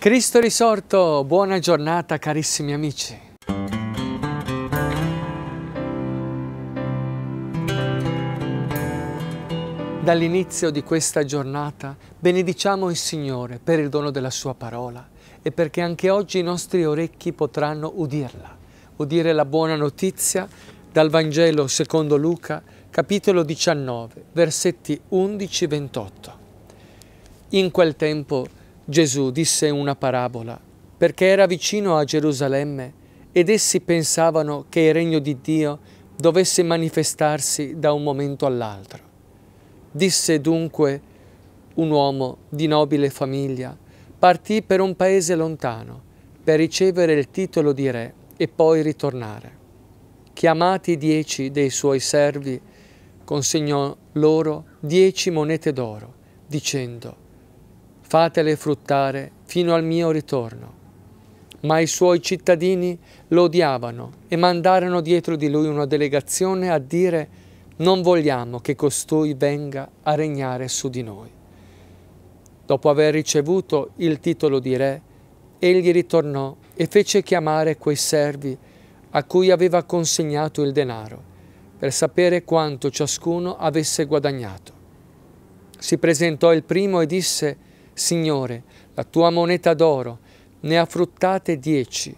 Cristo risorto, buona giornata carissimi amici. Dall'inizio di questa giornata benediciamo il Signore per il dono della Sua parola e perché anche oggi i nostri orecchi potranno udirla, udire la buona notizia dal Vangelo secondo Luca, capitolo 19, versetti 11-28. In quel tempo Gesù disse una parabola, perché era vicino a Gerusalemme ed essi pensavano che il regno di Dio dovesse manifestarsi da un momento all'altro. Disse dunque un uomo di nobile famiglia, partì per un paese lontano per ricevere il titolo di re e poi ritornare. Chiamati dieci dei suoi servi, consegnò loro dieci monete d'oro, dicendo fatele fruttare fino al mio ritorno. Ma i suoi cittadini lo odiavano e mandarono dietro di lui una delegazione a dire non vogliamo che costui venga a regnare su di noi. Dopo aver ricevuto il titolo di re, egli ritornò e fece chiamare quei servi a cui aveva consegnato il denaro, per sapere quanto ciascuno avesse guadagnato. Si presentò il primo e disse, Signore, la tua moneta d'oro, ne ha fruttate dieci.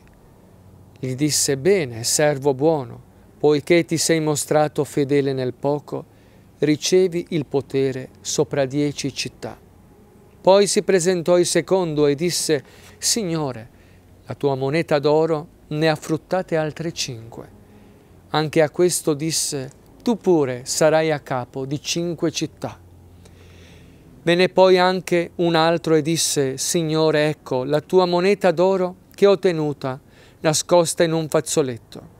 Gli disse, bene, servo buono, poiché ti sei mostrato fedele nel poco, ricevi il potere sopra dieci città. Poi si presentò il secondo e disse, Signore, la tua moneta d'oro ne ha fruttate altre cinque. Anche a questo disse, tu pure sarai a capo di cinque città. Venne poi anche un altro e disse, Signore, ecco la tua moneta d'oro che ho tenuta, nascosta in un fazzoletto.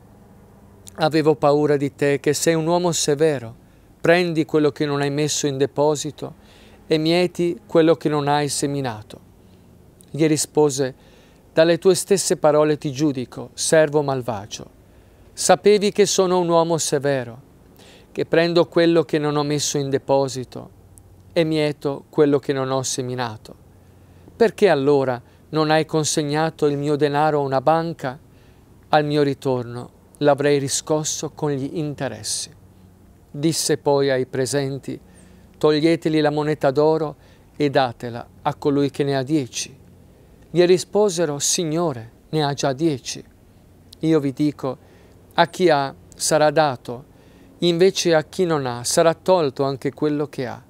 Avevo paura di te che sei un uomo severo, prendi quello che non hai messo in deposito e mieti quello che non hai seminato. Gli rispose, dalle tue stesse parole ti giudico, servo malvagio. Sapevi che sono un uomo severo, che prendo quello che non ho messo in deposito e mieto quello che non ho seminato. Perché allora non hai consegnato il mio denaro a una banca? Al mio ritorno l'avrei riscosso con gli interessi. Disse poi ai presenti, toglieteli la moneta d'oro e datela a colui che ne ha dieci. Gli risposero, Signore, ne ha già dieci. Io vi dico, a chi ha sarà dato, invece a chi non ha sarà tolto anche quello che ha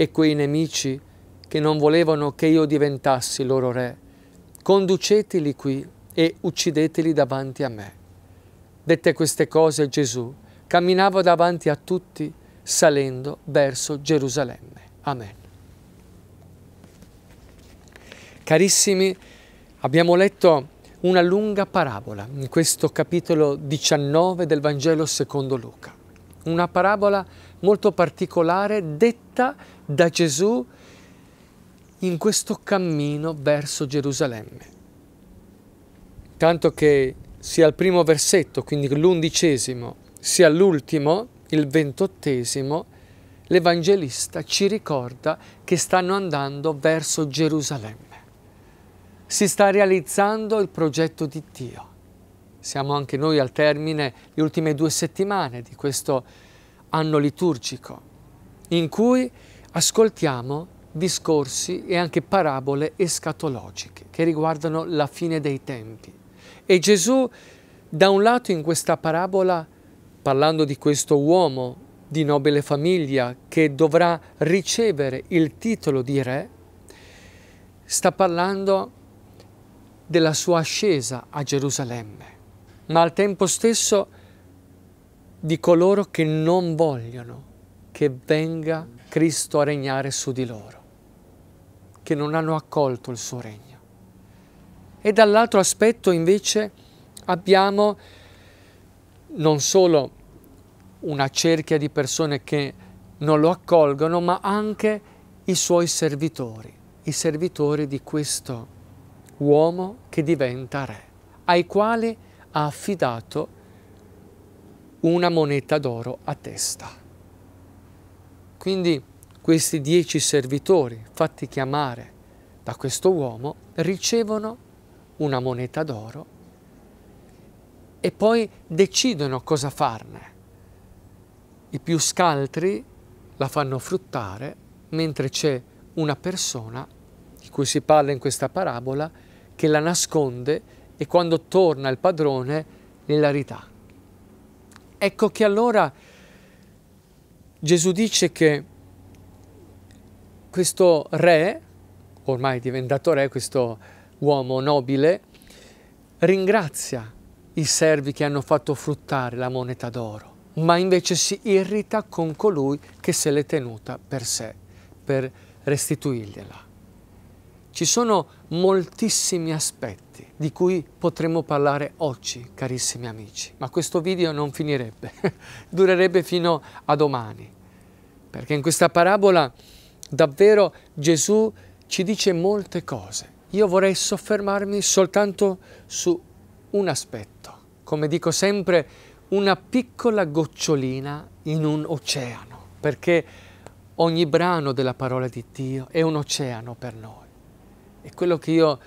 e quei nemici che non volevano che io diventassi loro re, conduceteli qui e uccideteli davanti a me. Dette queste cose Gesù camminava davanti a tutti salendo verso Gerusalemme. Amen. Carissimi, abbiamo letto una lunga parabola in questo capitolo 19 del Vangelo secondo Luca una parabola molto particolare detta da Gesù in questo cammino verso Gerusalemme. Tanto che sia il primo versetto, quindi l'undicesimo, sia l'ultimo, il ventottesimo, l'Evangelista ci ricorda che stanno andando verso Gerusalemme. Si sta realizzando il progetto di Dio. Siamo anche noi al termine le ultime due settimane di questo anno liturgico in cui ascoltiamo discorsi e anche parabole escatologiche che riguardano la fine dei tempi. E Gesù, da un lato in questa parabola, parlando di questo uomo di nobile famiglia che dovrà ricevere il titolo di re, sta parlando della sua ascesa a Gerusalemme ma al tempo stesso di coloro che non vogliono che venga Cristo a regnare su di loro, che non hanno accolto il suo regno. E dall'altro aspetto invece abbiamo non solo una cerchia di persone che non lo accolgono, ma anche i suoi servitori, i servitori di questo uomo che diventa re, ai quali ha affidato una moneta d'oro a testa. Quindi questi dieci servitori, fatti chiamare da questo uomo, ricevono una moneta d'oro e poi decidono cosa farne. I più scaltri la fanno fruttare, mentre c'è una persona, di cui si parla in questa parabola, che la nasconde e quando torna il padrone l'ilarità. Ecco che allora Gesù dice che questo re, ormai diventato re, questo uomo nobile, ringrazia i servi che hanno fatto fruttare la moneta d'oro, ma invece si irrita con colui che se l'è tenuta per sé, per restituirgliela. Ci sono moltissimi aspetti di cui potremmo parlare oggi, carissimi amici, ma questo video non finirebbe, durerebbe fino a domani, perché in questa parabola davvero Gesù ci dice molte cose. Io vorrei soffermarmi soltanto su un aspetto, come dico sempre, una piccola gocciolina in un oceano, perché ogni brano della parola di Dio è un oceano per noi e quello che io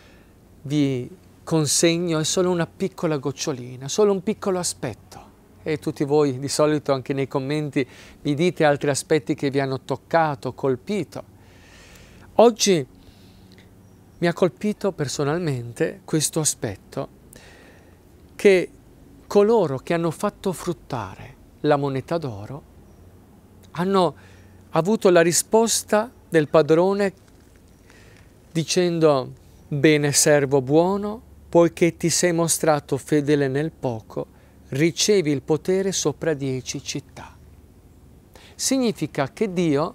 vi consegno è solo una piccola gocciolina, solo un piccolo aspetto. E tutti voi di solito anche nei commenti mi dite altri aspetti che vi hanno toccato, colpito. Oggi mi ha colpito personalmente questo aspetto che coloro che hanno fatto fruttare la moneta d'oro hanno avuto la risposta del padrone dicendo, bene servo buono, poiché ti sei mostrato fedele nel poco, ricevi il potere sopra dieci città. Significa che Dio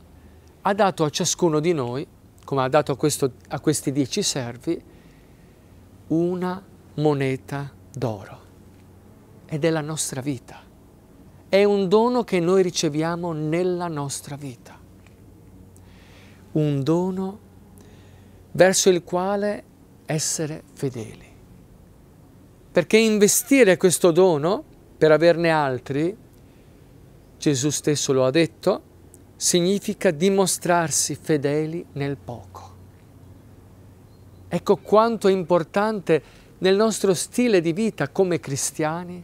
ha dato a ciascuno di noi, come ha dato a, questo, a questi dieci servi, una moneta d'oro ed è la nostra vita. È un dono che noi riceviamo nella nostra vita. Un dono verso il quale essere fedeli. Perché investire questo dono per averne altri, Gesù stesso lo ha detto, significa dimostrarsi fedeli nel poco. Ecco quanto è importante nel nostro stile di vita come cristiani,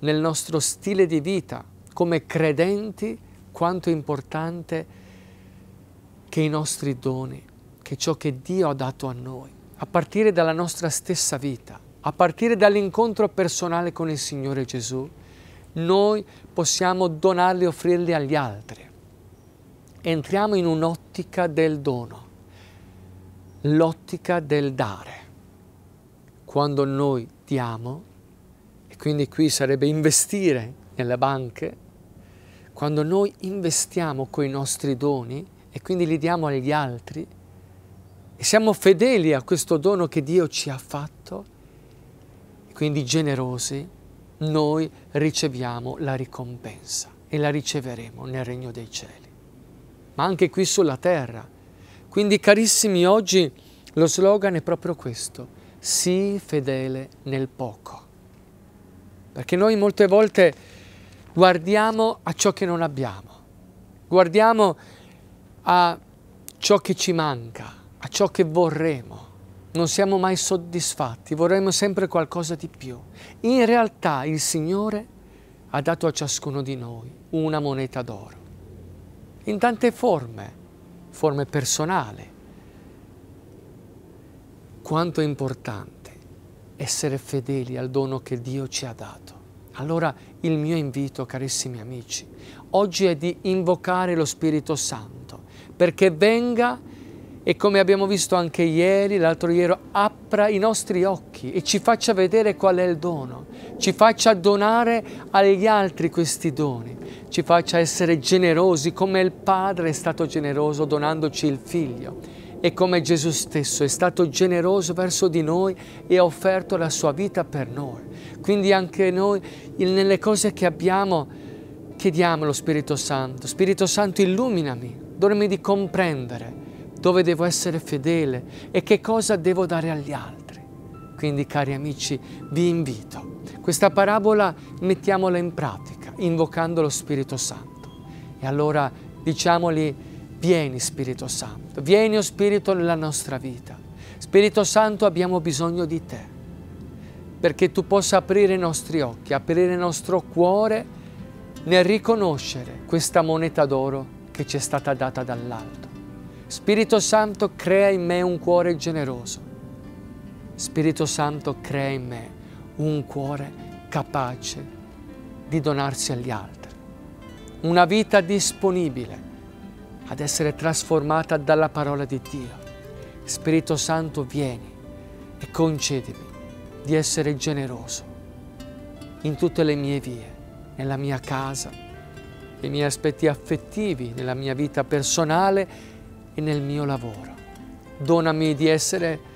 nel nostro stile di vita come credenti, quanto è importante che i nostri doni che ciò che Dio ha dato a noi, a partire dalla nostra stessa vita, a partire dall'incontro personale con il Signore Gesù, noi possiamo donarli e offrirli agli altri. Entriamo in un'ottica del dono, l'ottica del dare. Quando noi diamo, e quindi qui sarebbe investire nelle banche, quando noi investiamo coi nostri doni e quindi li diamo agli altri, e siamo fedeli a questo dono che Dio ci ha fatto, quindi generosi, noi riceviamo la ricompensa e la riceveremo nel regno dei cieli, ma anche qui sulla terra. Quindi carissimi, oggi lo slogan è proprio questo, sii fedele nel poco, perché noi molte volte guardiamo a ciò che non abbiamo, guardiamo a ciò che ci manca, a ciò che vorremmo. Non siamo mai soddisfatti, vorremmo sempre qualcosa di più. In realtà il Signore ha dato a ciascuno di noi una moneta d'oro, in tante forme, forme personali. Quanto è importante essere fedeli al dono che Dio ci ha dato. Allora il mio invito, carissimi amici, oggi è di invocare lo Spirito Santo perché venga e come abbiamo visto anche ieri, l'altro ieri, apra i nostri occhi e ci faccia vedere qual è il dono, ci faccia donare agli altri questi doni, ci faccia essere generosi come il Padre è stato generoso donandoci il Figlio e come Gesù stesso è stato generoso verso di noi e ha offerto la sua vita per noi. Quindi anche noi nelle cose che abbiamo chiediamo allo Spirito Santo, Spirito Santo illuminami, dormi di comprendere dove devo essere fedele e che cosa devo dare agli altri. Quindi, cari amici, vi invito. Questa parabola mettiamola in pratica, invocando lo Spirito Santo. E allora diciamoli, vieni Spirito Santo, vieni o Spirito nella nostra vita. Spirito Santo abbiamo bisogno di te perché tu possa aprire i nostri occhi, aprire il nostro cuore nel riconoscere questa moneta d'oro che ci è stata data dall'alto. Spirito Santo crea in me un cuore generoso. Spirito Santo crea in me un cuore capace di donarsi agli altri. Una vita disponibile ad essere trasformata dalla parola di Dio. Spirito Santo vieni e concedimi di essere generoso in tutte le mie vie, nella mia casa, nei miei aspetti affettivi, nella mia vita personale e e nel mio lavoro. Donami di essere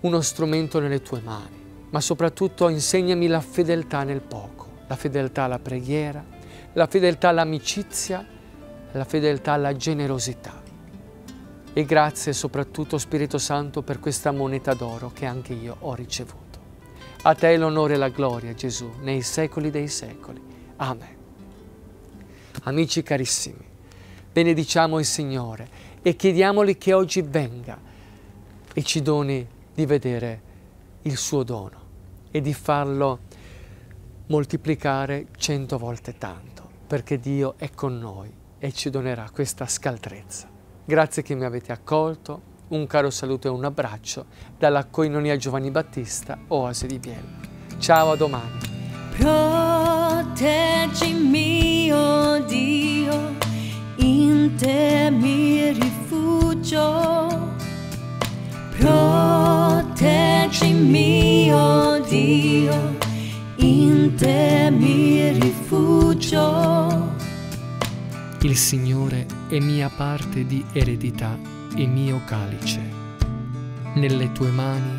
uno strumento nelle tue mani, ma soprattutto insegnami la fedeltà nel poco, la fedeltà alla preghiera, la fedeltà all'amicizia, la fedeltà alla generosità. E grazie soprattutto Spirito Santo per questa moneta d'oro che anche io ho ricevuto. A te l'onore e la gloria, Gesù, nei secoli dei secoli. Amen. Amici carissimi, benediciamo il Signore e chiediamogli che oggi venga e ci doni di vedere il suo dono e di farlo moltiplicare cento volte tanto, perché Dio è con noi e ci donerà questa scaltrezza. Grazie che mi avete accolto, un caro saluto e un abbraccio dalla Coinonia Giovanni Battista, Oasi di Biella. Ciao, a domani. Proteggi mio oh Dio te mi rifugio, proteggimi, oh Dio, in te mi rifugio. Il Signore è mia parte di eredità e mio calice. Nelle tue mani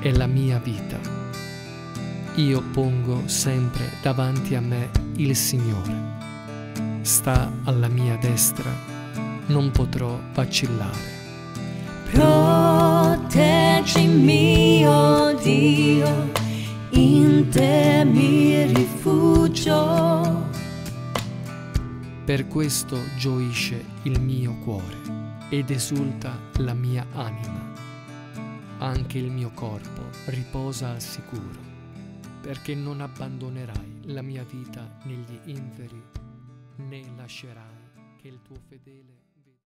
è la mia vita. Io pongo sempre davanti a me il Signore. Sta alla mia destra non potrò vacillare. Proteggimi, mio Dio, in te mi rifugio. Per questo gioisce il mio cuore ed esulta la mia anima. Anche il mio corpo riposa al sicuro, perché non abbandonerai la mia vita negli inferi, né lascerai che il tuo fedele...